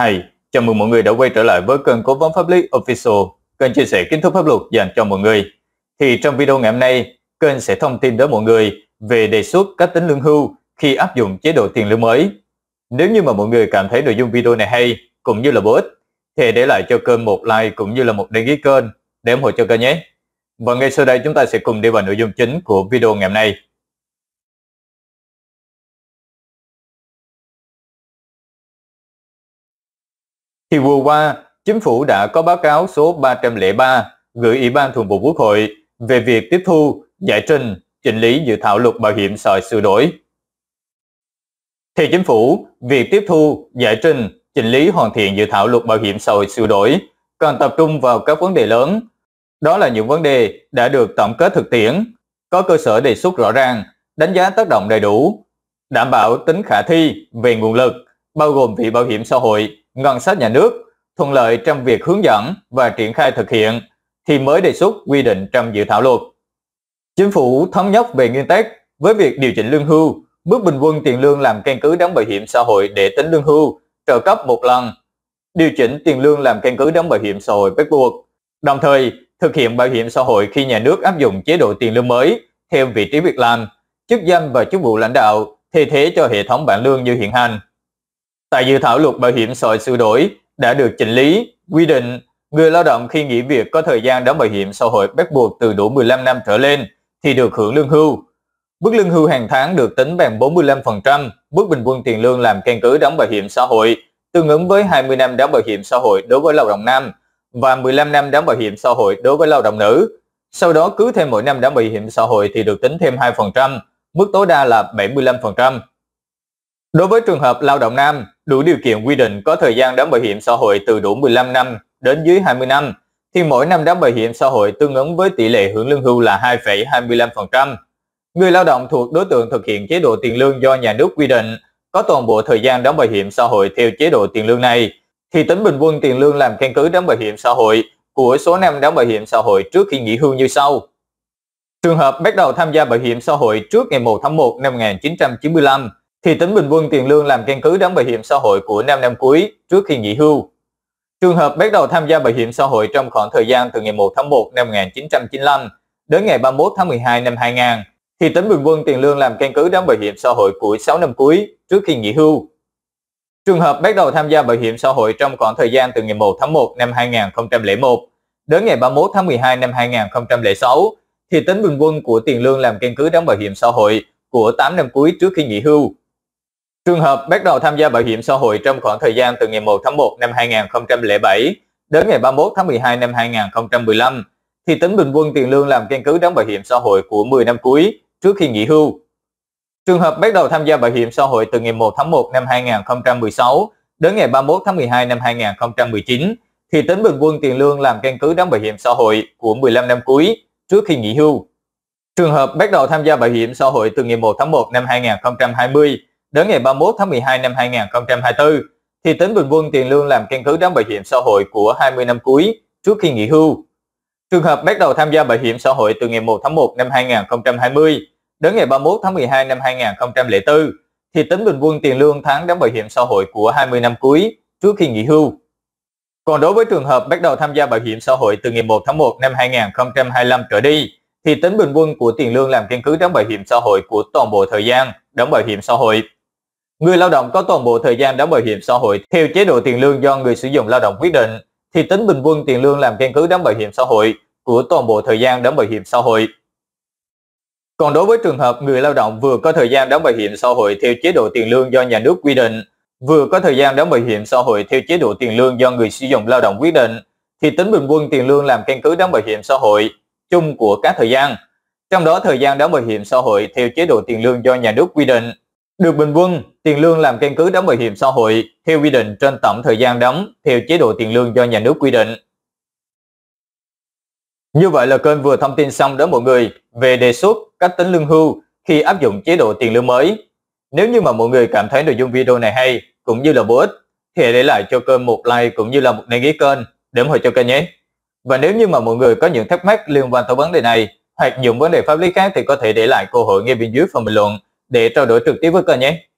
Hay, chào mừng mọi người đã quay trở lại với kênh Cố vấn Pháp lý Official, kênh chia sẻ kiến thức pháp luật dành cho mọi người. Thì trong video ngày hôm nay, kênh sẽ thông tin tới mọi người về đề xuất cách tính lương hưu khi áp dụng chế độ tiền lương mới. Nếu như mà mọi người cảm thấy nội dung video này hay cũng như là bổ ích, thì để lại cho kênh một like cũng như là một đăng ký kênh để ủng hộ cho kênh nhé. Và ngay sau đây chúng ta sẽ cùng đi vào nội dung chính của video ngày hôm nay. thì vừa qua, chính phủ đã có báo cáo số 303 gửi Ủy ban Thường vụ Quốc hội về việc tiếp thu, giải trình, chỉnh lý dự thảo luật bảo hiểm xã hội sửa đổi. Thì chính phủ, việc tiếp thu, giải trình, chỉnh lý hoàn thiện dự thảo luật bảo hiểm xã hội sửa đổi cần tập trung vào các vấn đề lớn. Đó là những vấn đề đã được tổng kết thực tiễn, có cơ sở đề xuất rõ ràng, đánh giá tác động đầy đủ, đảm bảo tính khả thi về nguồn lực, bao gồm vị bảo hiểm xã hội ngân sách nhà nước thuận lợi trong việc hướng dẫn và triển khai thực hiện thì mới đề xuất quy định trong dự thảo luật. Chính phủ thống nhất về nguyên tắc với việc điều chỉnh lương hưu, mức bình quân tiền lương làm căn cứ đóng bảo hiểm xã hội để tính lương hưu, trợ cấp một lần, điều chỉnh tiền lương làm căn cứ đóng bảo hiểm xã hội bắt buộc, đồng thời thực hiện bảo hiểm xã hội khi nhà nước áp dụng chế độ tiền lương mới theo vị trí việc làm, chức danh và chức vụ lãnh đạo thay thế cho hệ thống bảng lương như hiện hành. Tại dự thảo luật bảo hiểm xã hội sửa đổi đã được chỉnh lý, quy định người lao động khi nghỉ việc có thời gian đóng bảo hiểm xã hội bắt buộc từ đủ 15 năm trở lên thì được hưởng lương hưu. Mức lương hưu hàng tháng được tính bằng 45%, mức bình quân tiền lương làm căn cứ đóng bảo hiểm xã hội tương ứng với 20 năm đóng bảo hiểm xã hội đối với lao động nam và 15 năm đóng bảo hiểm xã hội đối với lao động nữ. Sau đó cứ thêm mỗi năm đóng bảo hiểm xã hội thì được tính thêm 2%, mức tối đa là 75%. Đối với trường hợp lao động nam, đủ điều kiện quy định có thời gian đóng bảo hiểm xã hội từ đủ 15 năm đến dưới 20 năm, thì mỗi năm đóng bảo hiểm xã hội tương ứng với tỷ lệ hưởng lương hưu là 2,25%. Người lao động thuộc đối tượng thực hiện chế độ tiền lương do nhà nước quy định có toàn bộ thời gian đóng bảo hiểm xã hội theo chế độ tiền lương này, thì tính bình quân tiền lương làm căn cứ đóng bảo hiểm xã hội của số năm đóng bảo hiểm xã hội trước khi nghỉ hưu như sau. Trường hợp bắt đầu tham gia bảo hiểm xã hội trước ngày 1 tháng 1 năm 1995 thì tính bình quân tiền lương làm căn cứ đóng bảo hiểm xã hội của 5 năm cuối trước khi nghỉ hưu. Trường hợp bắt đầu tham gia bảo hiểm xã hội trong khoảng thời gian từ ngày 1 tháng 1 năm 1995 đến ngày 31 tháng 12 năm 2000 thì tính bình quân tiền lương làm căn cứ đóng bảo hiểm xã hội của 6 năm cuối trước khi nghỉ hưu. Trường hợp bắt đầu tham gia bảo hiểm xã hội trong khoảng thời gian từ ngày 1 tháng 1 năm 2001 đến ngày 31 tháng 12 năm 2006 thì tính bình quân của tiền lương làm căn cứ đóng bảo hiểm xã hội của 8 năm cuối trước khi nghỉ hưu Trường hợp bắt đầu tham gia bảo hiểm xã hội trong khoảng thời gian từ ngày 1 tháng 1 năm 2007 đến ngày 31 tháng 12 năm 2015 thì tính bình quân tiền lương làm căn cứ đóng bảo hiểm xã hội của 10 năm cuối trước khi nghỉ hưu. Trường hợp bắt đầu tham gia bảo hiểm xã hội từ ngày 1 tháng 1 năm 2016 đến ngày 31 tháng 12 năm 2019 thì tính bình quân tiền lương làm căn cứ đóng bảo hiểm xã hội của 15 năm cuối trước khi nghỉ hưu. Trường hợp bắt đầu tham gia bảo hiểm xã hội từ ngày 1 tháng 1 năm 2020 Đến ngày 31 tháng 12 năm 2024, thì tính bình quân tiền lương làm căn cứ đóng bảo hiểm xã hội của 20 năm cuối trước khi nghỉ hưu. Trường hợp bắt đầu tham gia bảo hiểm xã hội từ ngày 1 tháng 1 năm 2020 đến ngày 31 tháng 12 năm 2004, thì tính bình quân tiền lương tháng đóng bảo hiểm xã hội của 20 năm cuối trước khi nghỉ hưu. Còn đối với trường hợp bắt đầu tham gia bảo hiểm xã hội từ ngày 1 tháng 1 năm 2025 trở đi, thì tính bình quân của tiền lương làm căn cứ đóng bảo hiểm xã hội của toàn bộ thời gian đóng bảo hiểm xã hội người lao động có toàn bộ thời gian đóng bảo hiểm xã hội theo chế độ tiền lương do người sử dụng lao động quyết định, thì tính bình quân tiền lương làm căn cứ đóng bảo hiểm xã hội của toàn bộ thời gian đóng bảo hiểm xã hội. Còn đối với trường hợp người lao động vừa có thời gian đóng bảo hiểm xã hội theo chế độ tiền lương do nhà nước quy định, vừa có thời gian đóng bảo hiểm xã hội theo chế độ tiền lương do người sử dụng lao động quyết định, thì tính bình quân tiền lương làm căn cứ đóng bảo hiểm xã hội chung của các thời gian. Trong đó thời gian đóng bảo hiểm xã hội theo chế độ tiền lương do nhà nước quy định được bình quân, tiền lương làm căn cứ đóng bảo hiểm xã hội theo quy định trên tổng thời gian đóng theo chế độ tiền lương do nhà nước quy định. Như vậy là kênh vừa thông tin xong đến mọi người về đề xuất cách tính lương hưu khi áp dụng chế độ tiền lương mới. Nếu như mà mọi người cảm thấy nội dung video này hay cũng như là bổ ích thì hãy để lại cho kênh một like cũng như là một đăng ký kênh để ủng hộ cho kênh nhé. Và nếu như mà mọi người có những thắc mắc liên quan tới vấn đề này hoặc những vấn đề pháp lý khác thì có thể để lại câu hỏi ngay bên dưới phần bình luận để trao đổi trực tiếp với kênh nhé